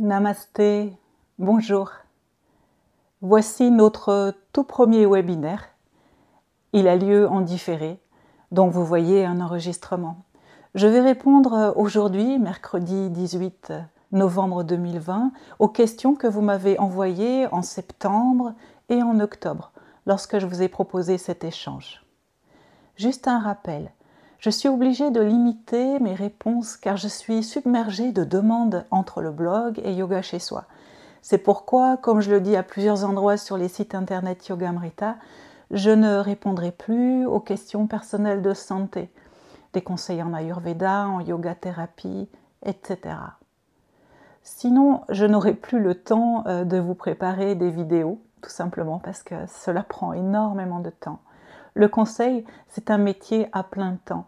Namasté, bonjour. Voici notre tout premier webinaire. Il a lieu en différé, donc vous voyez un enregistrement. Je vais répondre aujourd'hui, mercredi 18 novembre 2020, aux questions que vous m'avez envoyées en septembre et en octobre, lorsque je vous ai proposé cet échange. Juste un rappel, je suis obligée de limiter mes réponses car je suis submergée de demandes entre le blog et yoga chez soi. C'est pourquoi, comme je le dis à plusieurs endroits sur les sites internet Yogamrita, je ne répondrai plus aux questions personnelles de santé, des conseils en ayurveda, en yoga thérapie, etc. Sinon, je n'aurai plus le temps euh, de vous préparer des vidéos, tout simplement parce que cela prend énormément de temps le conseil, c'est un métier à plein temps.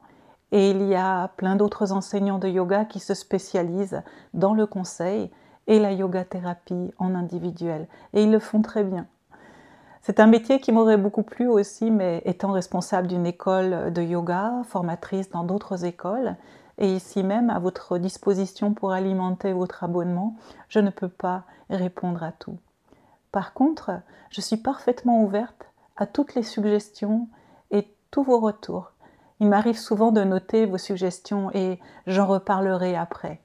Et il y a plein d'autres enseignants de yoga qui se spécialisent dans le conseil et la yoga thérapie en individuel. Et ils le font très bien. C'est un métier qui m'aurait beaucoup plu aussi, mais étant responsable d'une école de yoga, formatrice dans d'autres écoles, et ici même à votre disposition pour alimenter votre abonnement, je ne peux pas répondre à tout. Par contre, je suis parfaitement ouverte à toutes les suggestions et tous vos retours. Il m'arrive souvent de noter vos suggestions et j'en reparlerai après.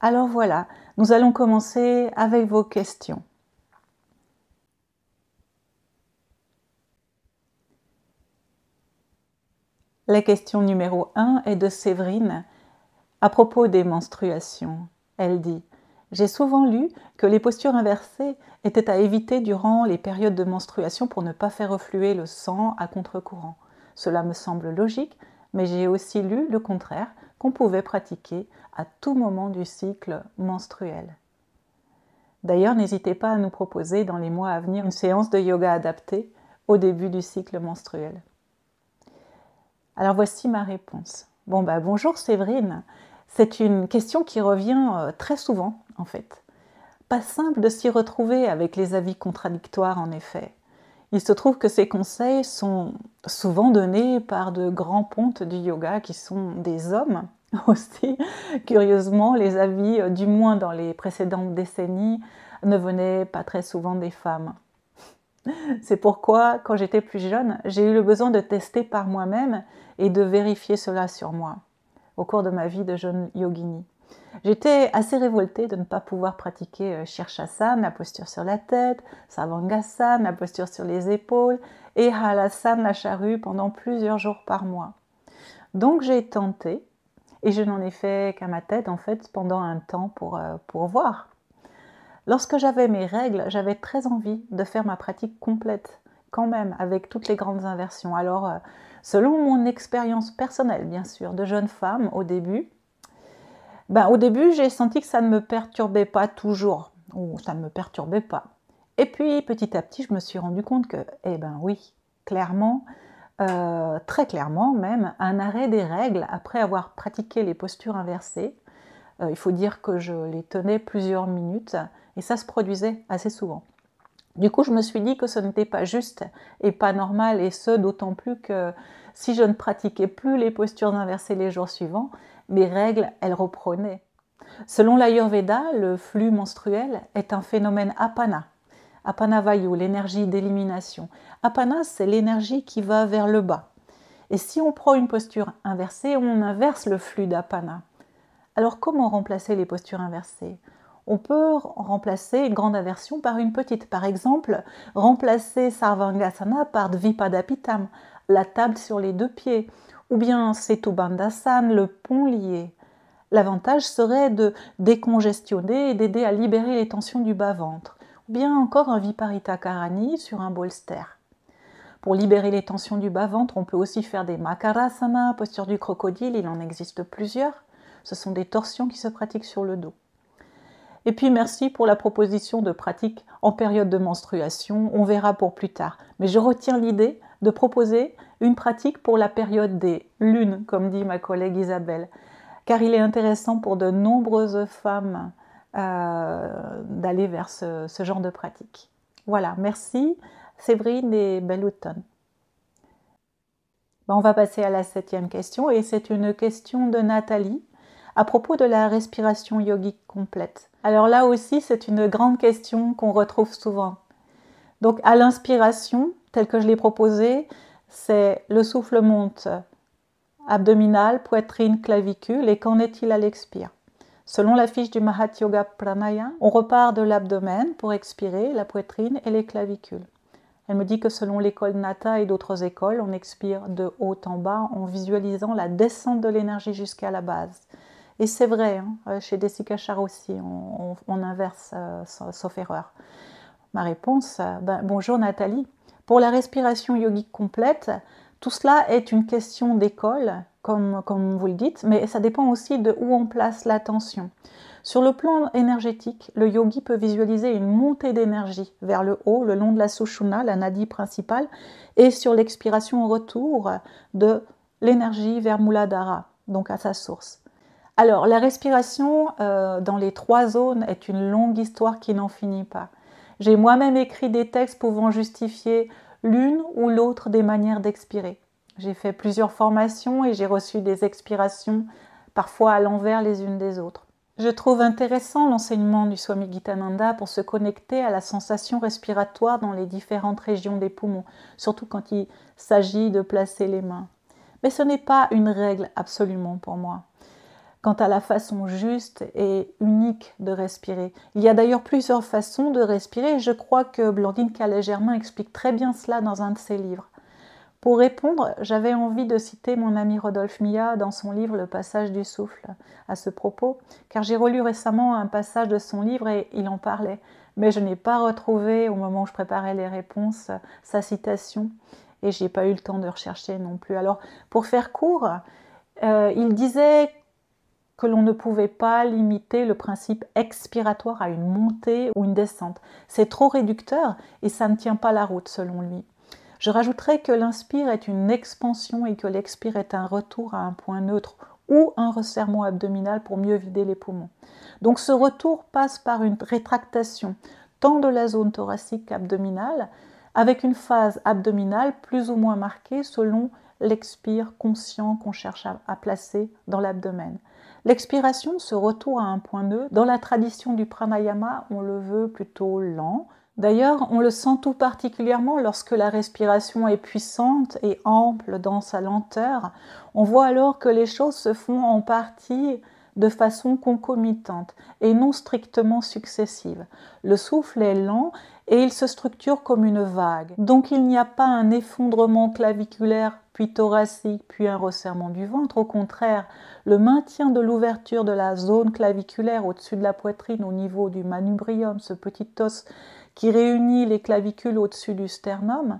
Alors voilà, nous allons commencer avec vos questions. La question numéro 1 est de Séverine à propos des menstruations. Elle dit j'ai souvent lu que les postures inversées étaient à éviter durant les périodes de menstruation pour ne pas faire refluer le sang à contre-courant. Cela me semble logique, mais j'ai aussi lu le contraire, qu'on pouvait pratiquer à tout moment du cycle menstruel. D'ailleurs, n'hésitez pas à nous proposer dans les mois à venir une séance de yoga adaptée au début du cycle menstruel. Alors voici ma réponse. Bon bah bonjour Séverine. C'est une question qui revient euh, très souvent en fait. Pas simple de s'y retrouver avec les avis contradictoires, en effet. Il se trouve que ces conseils sont souvent donnés par de grands pontes du yoga qui sont des hommes aussi. Curieusement, les avis, euh, du moins dans les précédentes décennies, ne venaient pas très souvent des femmes. C'est pourquoi, quand j'étais plus jeune, j'ai eu le besoin de tester par moi-même et de vérifier cela sur moi au cours de ma vie de jeune yogini. J'étais assez révoltée de ne pas pouvoir pratiquer Shirshasana, euh, la posture sur la tête, Savangasana, la posture sur les épaules, et Halasana, la charrue, pendant plusieurs jours par mois. Donc j'ai tenté, et je n'en ai fait qu'à ma tête, en fait, pendant un temps pour, euh, voir. Lorsque j'avais mes règles, j'avais très envie de faire ma pratique complète, quand même, avec toutes les grandes inversions. Alors, euh, selon mon expérience personnelle, bien sûr, de jeune femme au début, bah, au début, j'ai senti que ça ne me perturbait pas toujours, ou ça ne me perturbait pas. Et puis, petit à petit, je me suis rendu compte que, eh ben oui, clairement, euh, très clairement même, un arrêt des règles après avoir pratiqué les postures inversées, euh, il faut dire que je les tenais plusieurs minutes, et ça se produisait assez souvent. Du coup, je me suis dit que ce n'était pas juste et pas normal, et ce, d'autant plus que si je ne pratiquais plus les postures inversées les jours suivants, les règles, elles reprenaient. Selon l'Ayurveda, le flux menstruel est un phénomène apana. Apana vayu, l'énergie d'élimination. Apana, c'est l'énergie qui va vers le bas. Et si on prend une posture inversée, on inverse le flux d'apana. Alors comment remplacer les postures inversées on peut remplacer une grande inversion par une petite. Par exemple, remplacer Sarvangasana par Dvipadapitam, la table sur les deux pieds, ou bien c'est le pont lié. L'avantage serait de décongestionner et d'aider à libérer les tensions du bas-ventre, ou bien encore un Viparita Karani sur un bolster. Pour libérer les tensions du bas-ventre, on peut aussi faire des Makarasana, posture du crocodile, il en existe plusieurs. Ce sont des torsions qui se pratiquent sur le dos. Et puis merci pour la proposition de pratique en période de menstruation. On verra pour plus tard. Mais je retiens l'idée de proposer une pratique pour la période des lunes, comme dit ma collègue Isabelle, car il est intéressant pour de nombreuses femmes euh, d'aller vers ce, genre de pratique. Voilà, merci Séverine et belle ben, on va passer à la septième question et c'est une question de Nathalie à propos de la respiration yogique complète. Alors là aussi, c'est une grande question qu'on retrouve souvent. Donc à l'inspiration, telle que je l'ai proposée, c'est le souffle monte abdominal, poitrine, clavicule et qu'en est-il à l'expire Selon la fiche du Mahat Yoga Pranaya, on repart de l'abdomen pour expirer la poitrine et les clavicules. Elle me dit que selon l'école Nata et d'autres écoles, on expire de haut en bas en visualisant la descente de l'énergie jusqu'à la base. Et c'est vrai, hein, euh, chez Desikachar aussi, on, inverse euh, sauf erreur. Ma réponse, euh, ben, bonjour Nathalie, pour la respiration yogique complète, tout cela est une question d'école, comme, comme vous le dites, mais ça dépend aussi de où on place l'attention. Sur le plan énergétique, le yogi peut visualiser une montée d'énergie vers le haut le long de la sushuna, la nadi principale, et sur l'expiration au retour de l'énergie vers Muladhara, donc à sa source. Alors, la respiration euh, dans les trois zones est une longue histoire qui n'en finit pas. J'ai moi-même écrit des textes pouvant justifier l'une ou l'autre des manières d'expirer. J'ai fait plusieurs formations et j'ai reçu des expirations, parfois à l'envers les unes des autres. Je trouve intéressant l'enseignement du Swami Gitananda pour se connecter à la sensation respiratoire dans les différentes régions des poumons, surtout quand il s'agit de placer les mains. Mais ce n'est pas une règle absolument pour moi quant à la façon juste et unique de respirer. Il y a d'ailleurs plusieurs façons de respirer et je crois que Blandine Calais-Germain explique très bien cela dans un de ses livres. Pour répondre, j'avais envie de citer mon ami Rodolphe Mia dans son livre Le passage du souffle à ce propos, car j'ai relu récemment un passage de son livre et il en parlait, mais je n'ai pas retrouvé au moment où je préparais les réponses sa citation et j'ai pas eu le temps de rechercher non plus. Alors, pour faire court, euh, il disait que l'on ne pouvait pas limiter le principe expiratoire à une montée ou une descente. C'est trop réducteur et ça ne tient pas la route selon lui. Je rajouterai que l'inspire est une expansion et que l'expire est un retour à un point neutre ou un resserrement abdominal pour mieux vider les poumons. Donc ce retour passe par une rétractation tant de la zone thoracique qu'abdominale, avec une phase abdominale plus ou moins marquée selon l'expire conscient qu'on cherche à, placer dans l'abdomen. L'expiration, se retourne à un point nœud, dans la tradition du pranayama, on le veut plutôt lent. D'ailleurs, on le sent tout particulièrement lorsque la respiration est puissante et ample dans sa lenteur. On voit alors que les choses se font en partie de façon concomitante et non strictement successive. Le souffle est lent et il se structure comme une vague. Donc il n'y a pas un effondrement claviculaire puis thoracique, puis un resserrement du ventre. Au contraire, le maintien de l'ouverture de la zone claviculaire au-dessus de la poitrine au niveau du manubrium, ce petit os qui réunit les clavicules au-dessus du sternum,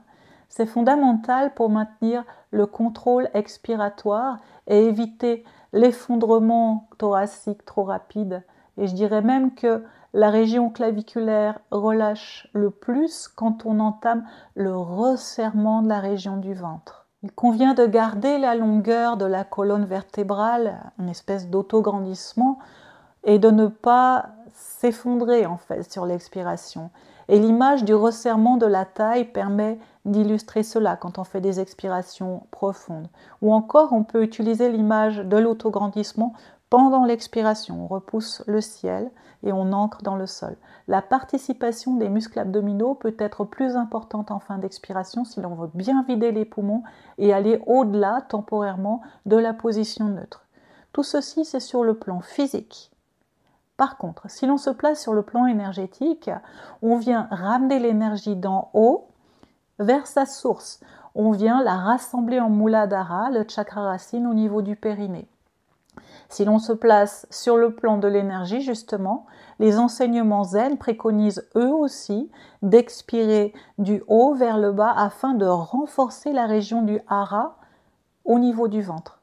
c'est fondamental pour maintenir le contrôle expiratoire et éviter l'effondrement thoracique trop rapide. Et je dirais même que la région claviculaire relâche le plus quand on entame le resserrement de la région du ventre. Il convient de garder la longueur de la colonne vertébrale, une espèce d'autograndissement, et de ne pas s'effondrer en fait sur l'expiration. Et l'image du resserrement de la taille permet d'illustrer cela quand on fait des expirations profondes. Ou encore, on peut utiliser l'image de l'autograndissement pendant l'expiration. On repousse le ciel et on ancre dans le sol. La participation des muscles abdominaux peut être plus importante en fin d'expiration si l'on veut bien vider les poumons et aller au-delà temporairement de la position neutre. Tout ceci, c'est sur le plan physique. Par contre, si l'on se place sur le plan énergétique, on vient ramener l'énergie d'en haut vers sa source. On vient la rassembler en Muladhara, le chakra racine au niveau du périnée. Si l'on se place sur le plan de l'énergie, justement, les enseignements zen préconisent eux aussi d'expirer du haut vers le bas afin de renforcer la région du hara au niveau du ventre.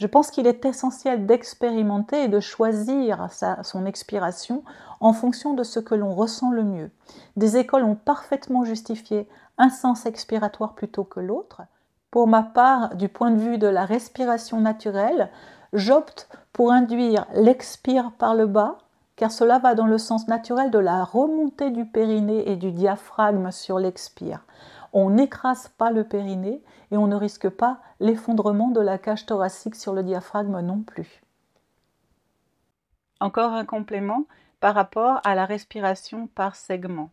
Je pense qu'il est essentiel d'expérimenter et de choisir son expiration en fonction de ce que l'on ressent le mieux. Des écoles ont parfaitement justifié un sens expiratoire plutôt que l'autre. Pour ma part, du point de vue de la respiration naturelle, j'opte pour induire l'expire par le bas, car cela va dans le sens naturel de la remontée du périnée et du diaphragme sur l'expire on n'écrase pas le périnée et on ne risque pas l'effondrement de la cage thoracique sur le diaphragme non plus. Encore un complément par rapport à la respiration par segment.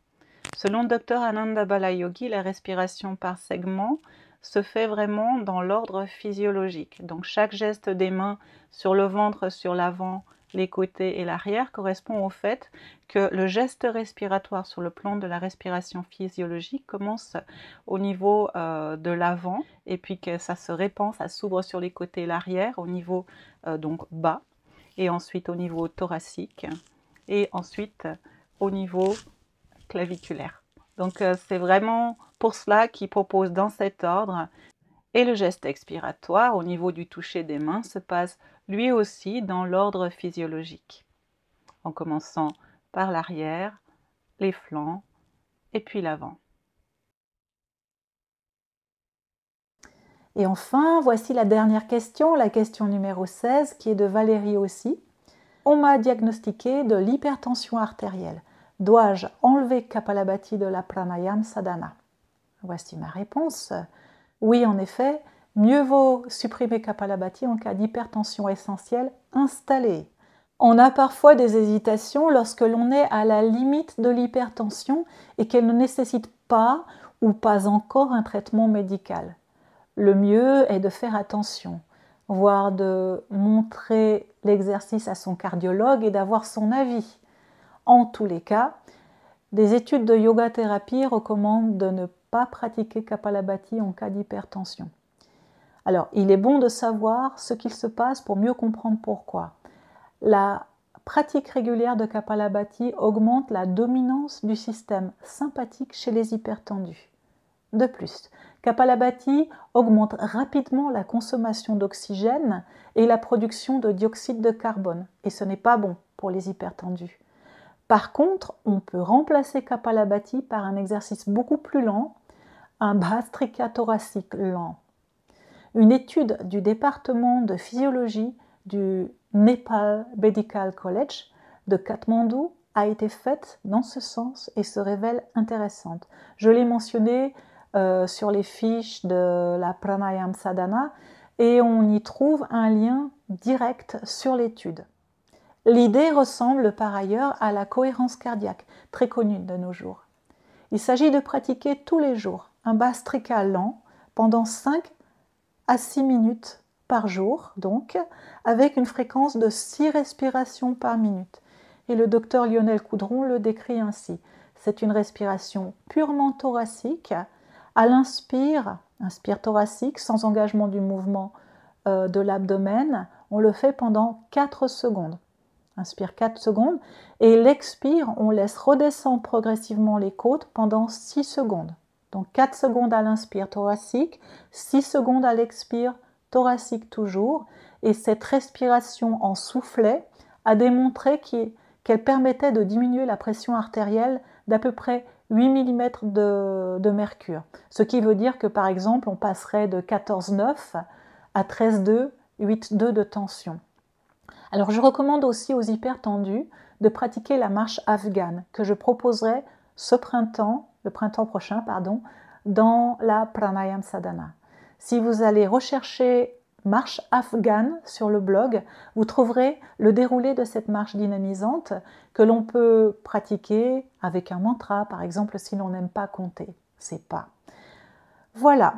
Selon le docteur Ananda Balayogi, la respiration par segment se fait vraiment dans l'ordre physiologique. Donc chaque geste des mains sur le ventre, sur l'avant, les côtés et l'arrière correspondent au fait que le geste respiratoire sur le plan de la respiration physiologique commence au niveau euh, de l'avant et puis que ça se répand, ça s'ouvre sur les côtés et l'arrière au niveau euh, donc bas et ensuite au niveau thoracique et ensuite au niveau claviculaire. Donc euh, c'est vraiment pour cela qu'il propose dans cet ordre et le geste expiratoire au niveau du toucher des mains se passe lui aussi dans l'ordre physiologique, en commençant par l'arrière, les flancs et puis l'avant. Et enfin, voici la dernière question, la question numéro 16, qui est de Valérie aussi. On m'a diagnostiqué de l'hypertension artérielle. Dois-je enlever Kapalabhati de la pranayam sadhana Voici ma réponse. Oui, en effet, Mieux vaut supprimer Kapalabhati en cas d'hypertension essentielle installée. On a parfois des hésitations lorsque l'on est à la limite de l'hypertension et qu'elle ne nécessite pas ou pas encore un traitement médical. Le mieux est de faire attention, voire de montrer l'exercice à son cardiologue et d'avoir son avis. En tous les cas, des études de yoga thérapie recommandent de ne pas pratiquer Kapalabhati en cas d'hypertension. Alors, il est bon de savoir ce qu'il se passe pour mieux comprendre pourquoi. La pratique régulière de Kapalabhati augmente la dominance du système sympathique chez les hypertendus. De plus, Kapalabhati augmente rapidement la consommation d'oxygène et la production de dioxyde de carbone, et ce n'est pas bon pour les hypertendus. Par contre, on peut remplacer Kapalabhati par un exercice beaucoup plus lent, un bas thoracique lent une étude du département de physiologie du Nepal Medical College de Katmandou a été faite dans ce sens et se révèle intéressante. Je l'ai mentionné euh, sur les fiches de la Pranayam Sadhana et on y trouve un lien direct sur l'étude. L'idée ressemble par ailleurs à la cohérence cardiaque, très connue de nos jours. Il s'agit de pratiquer tous les jours un bastrika lent pendant 5 à 6 minutes par jour, donc, avec une fréquence de 6 respirations par minute. Et le docteur Lionel Coudron le décrit ainsi. C'est une respiration purement thoracique. À l'inspire, inspire thoracique, sans engagement du mouvement euh, de l'abdomen, on le fait pendant 4 secondes. Inspire 4 secondes et l'expire, on laisse redescendre progressivement les côtes pendant 6 secondes. Donc 4 secondes à l'inspire thoracique, 6 secondes à l'expire thoracique toujours. Et cette respiration en soufflet a démontré qu'elle permettait de diminuer la pression artérielle d'à peu près 8 mm de, de, mercure. Ce qui veut dire que par exemple on passerait de 14,9 à 13,2, 8,2 de tension. Alors je recommande aussi aux hypertendus de pratiquer la marche afghane que je proposerai ce printemps le printemps prochain, pardon, dans la pranayam sadhana. Si vous allez rechercher marche afghane sur le blog, vous trouverez le déroulé de cette marche dynamisante que l'on peut pratiquer avec un mantra, par exemple, si l'on n'aime pas compter. C'est pas. Voilà.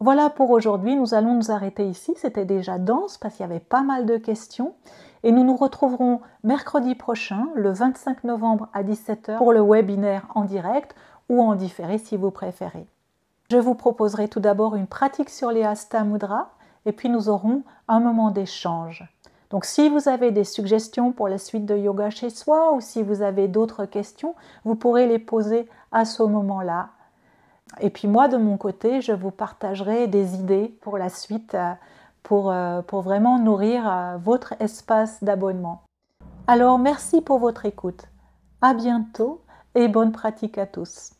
Voilà pour aujourd'hui. Nous allons nous arrêter ici. C'était déjà dense parce qu'il y avait pas mal de questions. Et nous nous retrouverons mercredi prochain, le 25 novembre à 17h, pour le webinaire en direct ou en différer si vous préférez. Je vous proposerai tout d'abord une pratique sur les Asta et puis nous aurons un moment d'échange. Donc si vous avez des suggestions pour la suite de yoga chez soi ou si vous avez d'autres questions, vous pourrez les poser à ce moment-là. Et puis moi, de mon côté, je vous partagerai des idées pour la suite, euh, pour, euh, pour vraiment nourrir euh, votre espace d'abonnement. Alors merci pour votre écoute. À bientôt et bonne pratique à tous.